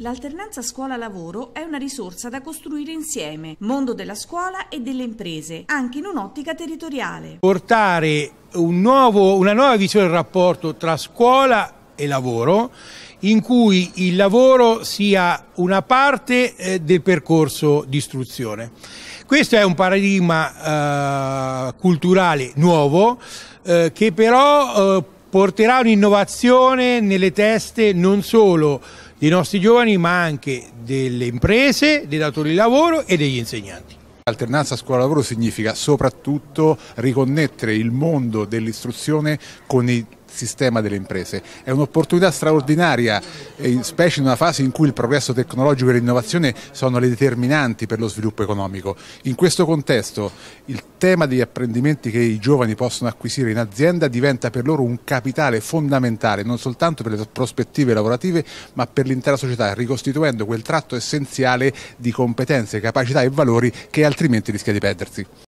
L'alternanza scuola-lavoro è una risorsa da costruire insieme, mondo della scuola e delle imprese, anche in un'ottica territoriale. Portare un nuovo, una nuova visione del rapporto tra scuola e lavoro, in cui il lavoro sia una parte eh, del percorso di istruzione. Questo è un paradigma eh, culturale nuovo eh, che però eh, porterà un'innovazione nelle teste non solo dei nostri giovani ma anche delle imprese, dei datori di lavoro e degli insegnanti. Alternanza scuola-lavoro significa soprattutto riconnettere il mondo dell'istruzione con i sistema delle imprese. È un'opportunità straordinaria, eh, specie in una fase in cui il progresso tecnologico e l'innovazione sono le determinanti per lo sviluppo economico. In questo contesto il tema degli apprendimenti che i giovani possono acquisire in azienda diventa per loro un capitale fondamentale, non soltanto per le prospettive lavorative, ma per l'intera società, ricostituendo quel tratto essenziale di competenze, capacità e valori che altrimenti rischia di perdersi.